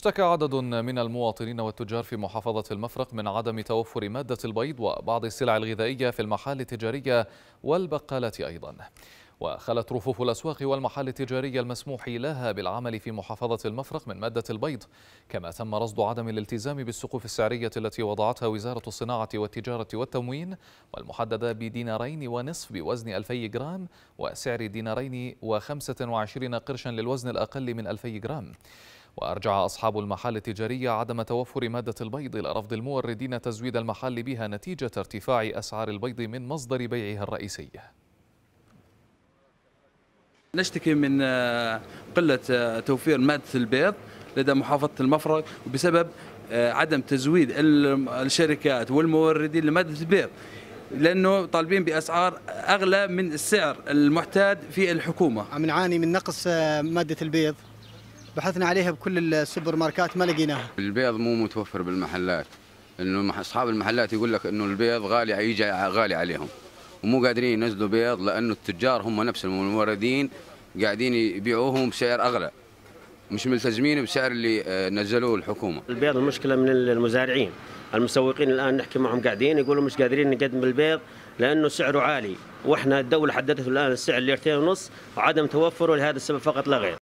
اشتكى عدد من المواطنين والتجار في محافظة المفرق من عدم توفر مادة البيض وبعض السلع الغذائية في المحال التجارية والبقالة أيضا وخلت رفوف الأسواق والمحال التجارية المسموح لها بالعمل في محافظة المفرق من مادة البيض كما تم رصد عدم الالتزام بالسقوف السعرية التي وضعتها وزارة الصناعة والتجارة والتموين والمحددة بدينارين ونصف بوزن 2000 جرام وسعر دينارين و25 قرشا للوزن الأقل من 2000 جرام وأرجع أصحاب المحال التجارية عدم توفر مادة البيض إلى رفض الموردين تزويد المحل بها نتيجة ارتفاع أسعار البيض من مصدر بيعها الرئيسي نشتكي من آه، قلة آه، توفير مادة البيض لدى محافظة المفرق وبسبب آه، عدم تزويد الشركات والموردين لمادة البيض لانه طالبين باسعار اغلى من السعر المعتاد في الحكومه. عم نعاني من نقص ماده البيض بحثنا عليها بكل السوبر ماركات ما لقيناها البيض مو متوفر بالمحلات انه اصحاب المحلات يقول لك انه البيض غالي يجي غالي عليهم ومو قادرين ينزلوا بيض لانه التجار هم نفسهم الموردين قاعدين يبيعوهم بسعر اغلى مش ملتزمين بسعر اللي آه، نزلوه الحكومه. البيض المشكله من المزارعين، المسوقين الان نحكي معهم قاعدين يقولوا مش قادرين نقدم البيض لانه سعره عالي، واحنا الدوله حددته الان السعر ليرتين ونص وعدم توفره لهذا السبب فقط لا غير.